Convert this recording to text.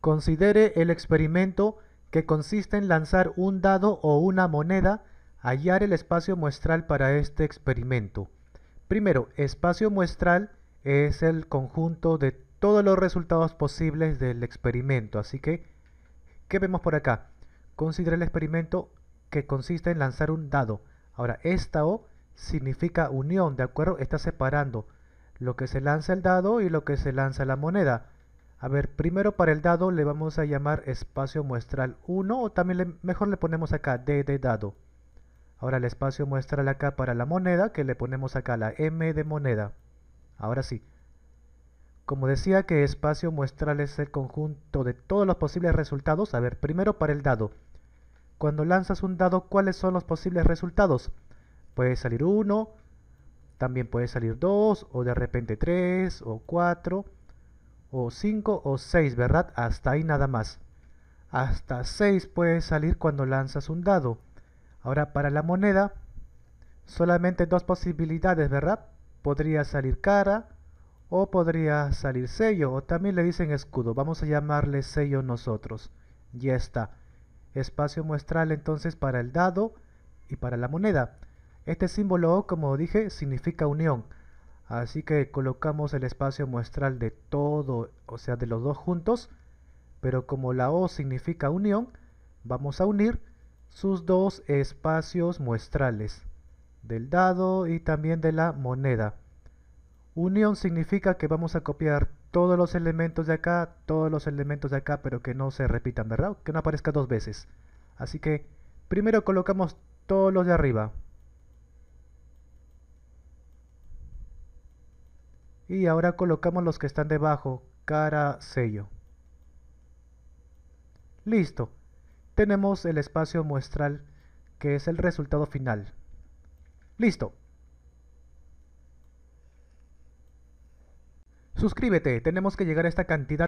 Considere el experimento que consiste en lanzar un dado o una moneda, hallar el espacio muestral para este experimento. Primero, espacio muestral es el conjunto de todos los resultados posibles del experimento, así que, ¿qué vemos por acá? Considere el experimento que consiste en lanzar un dado. Ahora, esta O significa unión, ¿de acuerdo? Está separando lo que se lanza el dado y lo que se lanza la moneda. A ver, primero para el dado le vamos a llamar espacio muestral 1 o también mejor le ponemos acá D de dado. Ahora el espacio muestral acá para la moneda que le ponemos acá la M de moneda. Ahora sí. Como decía que espacio muestral es el conjunto de todos los posibles resultados. A ver, primero para el dado. Cuando lanzas un dado, ¿cuáles son los posibles resultados? Puede salir 1, también puede salir 2 o de repente 3 o 4 o 5 o 6, ¿verdad? Hasta ahí nada más. Hasta 6 puede salir cuando lanzas un dado. Ahora para la moneda, solamente dos posibilidades, ¿verdad? Podría salir cara o podría salir sello o también le dicen escudo. Vamos a llamarle sello nosotros. Ya está. Espacio muestral entonces para el dado y para la moneda. Este símbolo, como dije, significa unión. Así que colocamos el espacio muestral de todo, o sea, de los dos juntos, pero como la O significa unión, vamos a unir sus dos espacios muestrales, del dado y también de la moneda. Unión significa que vamos a copiar todos los elementos de acá, todos los elementos de acá, pero que no se repitan, ¿verdad? Que no aparezca dos veces. Así que primero colocamos todos los de arriba. y ahora colocamos los que están debajo cara sello listo tenemos el espacio muestral que es el resultado final listo suscríbete tenemos que llegar a esta cantidad